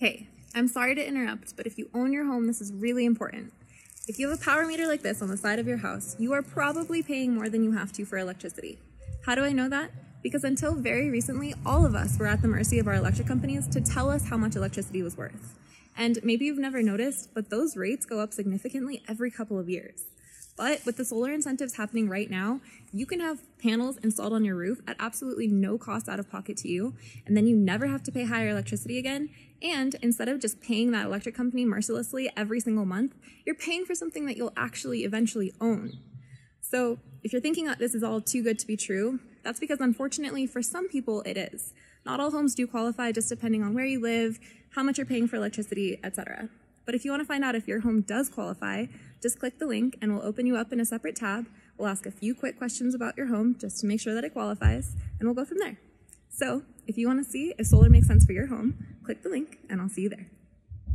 Hey, I'm sorry to interrupt, but if you own your home, this is really important. If you have a power meter like this on the side of your house, you are probably paying more than you have to for electricity. How do I know that? Because until very recently, all of us were at the mercy of our electric companies to tell us how much electricity was worth. And maybe you've never noticed, but those rates go up significantly every couple of years. But with the solar incentives happening right now, you can have panels installed on your roof at absolutely no cost out of pocket to you, and then you never have to pay higher electricity again. And instead of just paying that electric company mercilessly every single month, you're paying for something that you'll actually eventually own. So if you're thinking that this is all too good to be true, that's because unfortunately for some people it is. Not all homes do qualify just depending on where you live, how much you're paying for electricity, etc. But if you want to find out if your home does qualify, just click the link and we'll open you up in a separate tab. We'll ask a few quick questions about your home just to make sure that it qualifies, and we'll go from there. So if you want to see if solar makes sense for your home, click the link and I'll see you there.